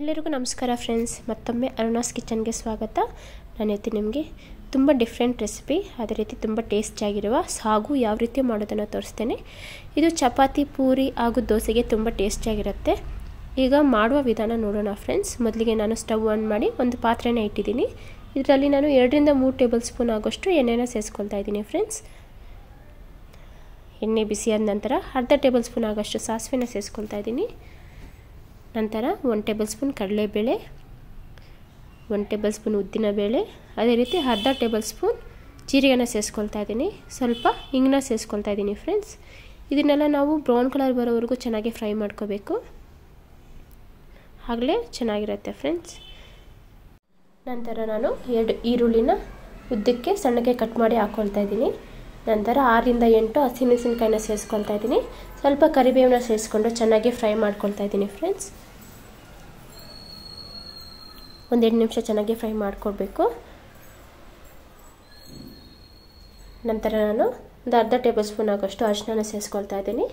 ಎಲ್ಲರಿಗೂ ನಮಸ್ಕಾರ ಫ್ರೆಂಡ್ಸ್ ಮತ್ತೊಮ್ಮೆ ಅರುಣಾಸ್ ಕಿಚನ್ಗೆ ಸ್ವಾಗತ ನಾನು ಇವತ್ತು ನಿಮಗೆ ತುಂಬ ಡಿಫ್ರೆಂಟ್ ರೆಸಿಪಿ ಅದೇ ರೀತಿ ತುಂಬ ಟೇಸ್ಟಿಯಾಗಿರುವ ಸಾಗು ಯಾವ ರೀತಿ ಮಾಡೋದನ್ನು ತೋರಿಸ್ತೇನೆ ಇದು ಚಪಾತಿ ಪೂರಿ ಹಾಗೂ ದೋಸೆಗೆ ತುಂಬ ಟೇಸ್ಟಿಯಾಗಿರುತ್ತೆ ಈಗ ಮಾಡುವ ವಿಧಾನ ನೋಡೋಣ ಫ್ರೆಂಡ್ಸ್ ಮೊದಲಿಗೆ ನಾನು ಸ್ಟವ್ ಆನ್ ಮಾಡಿ ಒಂದು ಪಾತ್ರೆನ ಇಟ್ಟಿದ್ದೀನಿ ಇದರಲ್ಲಿ ನಾನು ಎರಡರಿಂದ ಮೂರು ಟೇಬಲ್ ಸ್ಪೂನ್ ಆಗೋಷ್ಟು ಎಣ್ಣೆನ ಸೇರಿಸ್ಕೊಳ್ತಾ ಇದ್ದೀನಿ ಫ್ರೆಂಡ್ಸ್ ಎಣ್ಣೆ ಬಿಸಿಯಾದ ನಂತರ ಅರ್ಧ ಟೇಬಲ್ ಸ್ಪೂನ್ ಆಗೋಷ್ಟು ಸಾಸಿವೆನ ಸೇರಿಸ್ಕೊಳ್ತಾ ಇದ್ದೀನಿ ನಂತರ ಒನ್ ಟೇಬಲ್ ಸ್ಪೂನ್ ಕಡಲೆಬೇಳೆ ಒನ್ ಟೇಬಲ್ ಸ್ಪೂನ್ ಉದ್ದಿನಬೇಳೆ ಅದೇ ರೀತಿ ಅರ್ಧ ಟೇಬಲ್ ಸ್ಪೂನ್ ಜೀರಿಗೆನ ಸೇರಿಸ್ಕೊಳ್ತಾ ಇದ್ದೀನಿ ಸ್ವಲ್ಪ ಹಿಂಗನ್ನ ಸೇರಿಸ್ಕೊಳ್ತಾ ಇದ್ದೀನಿ ಫ್ರೆಂಡ್ಸ್ ಇದನ್ನೆಲ್ಲ ನಾವು ಬ್ರೌನ್ ಕಲರ್ ಬರೋವರೆಗೂ ಚೆನ್ನಾಗಿ ಫ್ರೈ ಮಾಡ್ಕೋಬೇಕು ಆಗಲೇ ಚೆನ್ನಾಗಿರುತ್ತೆ ಫ್ರೆಂಡ್ಸ್ ನಂತರ ನಾನು ಎರಡು ಈರುಳ್ಳಿನ ಉದ್ದಕ್ಕೆ ಸಣ್ಣಗೆ ಕಟ್ ಮಾಡಿ ಹಾಕ್ಕೊಳ್ತಾ ಇದ್ದೀನಿ ನಂತರ ಆರಿಂದ ಎಂಟು ಹಸಿಮೆಣಸಿನ್ಕಾಯಿನ ಸೇರಿಸ್ಕೊಳ್ತಾ ಇದ್ದೀನಿ ಸ್ವಲ್ಪ ಕರಿಬೇವಿನ ಸೇರಿಸ್ಕೊಂಡು ಚೆನ್ನಾಗಿ ಫ್ರೈ ಮಾಡ್ಕೊಳ್ತಾ ಇದ್ದೀನಿ ಫ್ರೆಂಡ್ಸ್ ಒಂದೆರಡು ನಿಮಿಷ ಚೆನ್ನಾಗಿ ಫ್ರೈ ಮಾಡಿಕೊಡ್ಬೇಕು ನಂತರ ನಾನು ಒಂದು ಅರ್ಧ ಟೇಬಲ್ ಸ್ಪೂನ್ ಆಗೋಷ್ಟು ಅರಿಶಿನ ಸೇರಿಸ್ಕೊಳ್ತಾ ಇದ್ದೀನಿ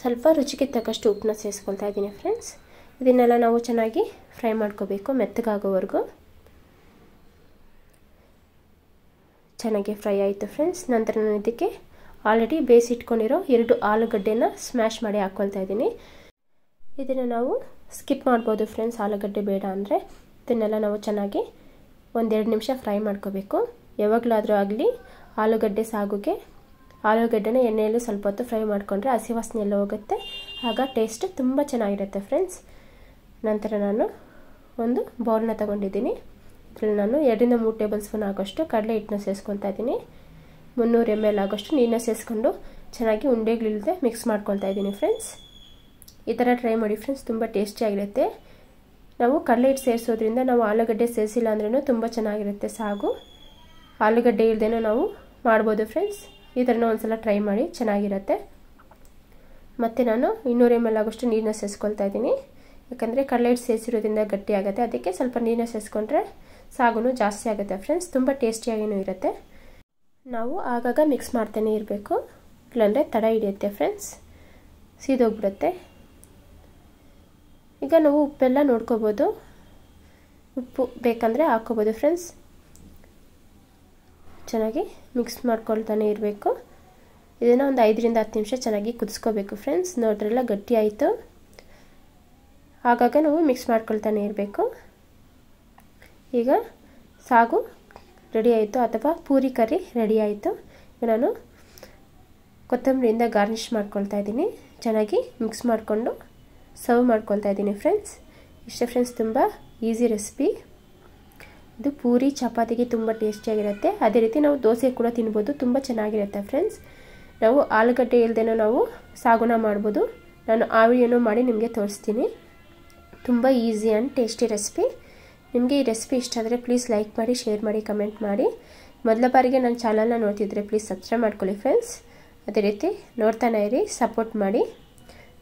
ಸ್ವಲ್ಪ ರುಚಿಗೆ ತಕ್ಕಷ್ಟು ಉಪ್ಪನ್ನ ಸೇರಿಸ್ಕೊಳ್ತಾ ಇದ್ದೀನಿ ಫ್ರೆಂಡ್ಸ್ ಇದನ್ನೆಲ್ಲ ನಾವು ಚೆನ್ನಾಗಿ ಫ್ರೈ ಮಾಡ್ಕೋಬೇಕು ಮೆತ್ತಗಾಗೋವರೆಗೂ ಚೆನ್ನಾಗಿ ಫ್ರೈ ಆಯಿತು ಫ್ರೆಂಡ್ಸ್ ನಂತರ ನಾನು ಇದಕ್ಕೆ ಆಲ್ರೆಡಿ ಬೇಯಿಸಿಟ್ಕೊಂಡಿರೋ ಎರಡು ಆಲೂಗಡ್ಡೆನ ಸ್ಮ್ಯಾಶ್ ಮಾಡಿ ಹಾಕ್ಕೊಳ್ತಾ ಇದ್ದೀನಿ ಇದನ್ನು ನಾವು ಸ್ಕಿಪ್ ಮಾಡ್ಬೋದು ಫ್ರೆಂಡ್ಸ್ ಆಲೂಗಡ್ಡೆ ಬೇಡ ಅಂದರೆ ಇದನ್ನೆಲ್ಲ ನಾವು ಚೆನ್ನಾಗಿ ಒಂದೆರಡು ನಿಮಿಷ ಫ್ರೈ ಮಾಡ್ಕೋಬೇಕು ಯಾವಾಗಲಾದರೂ ಆಗಲಿ ಆಲೂಗಡ್ಡೆ ಸಾಗುಗೆ ಆಲೂಗಡ್ಡೆನ ಎಣ್ಣೆಯಲ್ಲಿ ಸ್ವಲ್ಪ ಹೊತ್ತು ಫ್ರೈ ಮಾಡಿಕೊಂಡ್ರೆ ಹಸಿ ವಾಸನೆ ಎಲ್ಲ ಹೋಗುತ್ತೆ ಆಗ ಟೇಸ್ಟ್ ತುಂಬ ಚೆನ್ನಾಗಿರುತ್ತೆ ಫ್ರೆಂಡ್ಸ್ ನಂತರ ನಾನು ಒಂದು ಬೌಲ್ನ ತಗೊಂಡಿದ್ದೀನಿ ಇದರಲ್ಲಿ ನಾನು ಎರಡರಿಂದ ಮೂರು ಟೇಬಲ್ ಸ್ಪೂನ್ ಆಗೋಷ್ಟು ಕಡಲೆ ಹಿಟ್ಟನ್ನ ಸೇರಿಸ್ಕೊತಾ ಇದ್ದೀನಿ ಮುನ್ನೂರು ಎಮ್ ಎಲ್ ಆಗೋಷ್ಟು ನೀರನ್ನ ಸೇರಿಸ್ಕೊಂಡು ಚೆನ್ನಾಗಿ ಉಂಡೆಗಳಿಲ್ಲದೆ ಮಿಕ್ಸ್ ಮಾಡ್ಕೊಳ್ತಾ ಇದ್ದೀನಿ ಫ್ರೆಂಡ್ಸ್ ಈ ಥರ ಟ್ರೈ ಮಾಡಿ ಫ್ರೆಂಡ್ಸ್ ತುಂಬ ಟೇಸ್ಟಿಯಾಗಿರುತ್ತೆ ನಾವು ಕಡಲೆ ಹಿಟ್ಟು ಸೇರಿಸೋದ್ರಿಂದ ನಾವು ಆಲೂಗಡ್ಡೆ ಸೇರಿಸಿಲ್ಲ ಅಂದ್ರೂ ತುಂಬ ಚೆನ್ನಾಗಿರುತ್ತೆ ಸಾಗು ಆಲೂಗಡ್ಡೆ ಇಲ್ಲದೇನೋ ನಾವು ಮಾಡ್ಬೋದು ಫ್ರೆಂಡ್ಸ್ ಈ ಥರನೂ ಒಂದ್ಸಲ ಟ್ರೈ ಮಾಡಿ ಚೆನ್ನಾಗಿರುತ್ತೆ ಮತ್ತು ನಾನು ಇನ್ನೂರು ಎಮ್ ಎಲ್ ಆಗೋಷ್ಟು ನೀರನ್ನ ಸೇರಿಸ್ಕೊಳ್ತಾ ಇದ್ದೀನಿ ಯಾಕಂದರೆ ಕಡಲೆ ಹಿಟ್ಟು ಸೇರಿಸಿರೋದ್ರಿಂದ ಗಟ್ಟಿ ಆಗುತ್ತೆ ಅದಕ್ಕೆ ಸ್ವಲ್ಪ ನೀರನ್ನ ಸೇರಿಸ್ಕೊಂಡ್ರೆ ಸಾಗುನು ಜಾಸ್ತಿ ಆಗುತ್ತೆ ಫ್ರೆಂಡ್ಸ್ ತುಂಬ ಟೇಸ್ಟಿಯಾಗಿಯೂ ಇರುತ್ತೆ ನಾವು ಆಗಾಗ ಮಿಕ್ಸ್ ಮಾಡ್ತಾನೆ ಇರಬೇಕು ಇಲ್ಲಾಂದರೆ ತಡ ಹಿಡಿಯುತ್ತೆ ಫ್ರೆಂಡ್ಸ್ ಸೀದೋಗ್ಬಿಡುತ್ತೆ ಈಗ ನಾವು ಉಪ್ಪೆಲ್ಲ ನೋಡ್ಕೋಬೋದು ಉಪ್ಪು ಬೇಕಂದರೆ ಹಾಕೋಬೋದು ಫ್ರೆಂಡ್ಸ್ ಚೆನ್ನಾಗಿ ಮಿಕ್ಸ್ ಮಾಡ್ಕೊಳ್ತಾನೆ ಇರಬೇಕು ಇದನ್ನು ಒಂದು ಐದರಿಂದ ಹತ್ತು ನಿಮಿಷ ಚೆನ್ನಾಗಿ ಕುದಿಸ್ಕೋಬೇಕು ಫ್ರೆಂಡ್ಸ್ ನೋಡ್ರೆಲ್ಲ ಗಟ್ಟಿ ಆಯಿತು ಆಗಾಗ ನಾವು ಮಿಕ್ಸ್ ಮಾಡ್ಕೊಳ್ತಾನೆ ಇರಬೇಕು ಈಗ ಸಾಗು ರೆಡಿ ಆಯಿತು ಅಥವಾ ಪೂರಿ ಕರಿ ರೆಡಿ ಆಯಿತು ನಾನು ಕೊತ್ತಂಬರಿಯಿಂದ ಗಾರ್ನಿಷ್ ಮಾಡ್ಕೊಳ್ತಾ ಇದ್ದೀನಿ ಚೆನ್ನಾಗಿ ಮಿಕ್ಸ್ ಮಾಡಿಕೊಂಡು ಸರ್ವ್ ಮಾಡ್ಕೊತಾ ಇದ್ದೀನಿ ಫ್ರೆಂಡ್ಸ್ ಇಷ್ಟೇ ಫ್ರೆಂಡ್ಸ್ ತುಂಬ ಈಸಿ ರೆಸಿಪಿ ಇದು ಪೂರಿ ಚಪಾತಿಗೆ ತುಂಬ ಟೇಸ್ಟಿಯಾಗಿರುತ್ತೆ ಅದೇ ರೀತಿ ನಾವು ದೋಸೆ ಕೂಡ ತಿನ್ಬೋದು ತುಂಬ ಚೆನ್ನಾಗಿರುತ್ತೆ ಫ್ರೆಂಡ್ಸ್ ನಾವು ಆಲೂಗಡ್ಡೆ ಇಲ್ಲದೇನೋ ನಾವು ಸಾಗುಣ ಮಾಡ್ಬೋದು ನಾನು ಆವಿಯನ್ನು ಮಾಡಿ ನಿಮಗೆ ತೋರಿಸ್ತೀನಿ ತುಂಬ ಈಸಿ ಆ್ಯಂಡ್ ಟೇಸ್ಟಿ ರೆಸಿಪಿ ನಿಮಗೆ ಈ ರೆಸಿಪಿ ಇಷ್ಟ ಆದರೆ ಪ್ಲೀಸ್ ಲೈಕ್ ಮಾಡಿ ಶೇರ್ ಮಾಡಿ ಕಮೆಂಟ್ ಮಾಡಿ ಮೊದಲ ಬಾರಿಗೆ ನನ್ನ ಚಾನಲ್ನ ನೋಡ್ತಿದ್ರೆ ಪ್ಲೀಸ್ ಸಬ್ಸ್ಕ್ರೈಬ್ ಮಾಡ್ಕೊಳ್ಳಿ ಫ್ರೆಂಡ್ಸ್ ಅದೇ ರೀತಿ ನೋಡ್ತಾನೆ ಇರಿ ಸಪೋರ್ಟ್ ಮಾಡಿ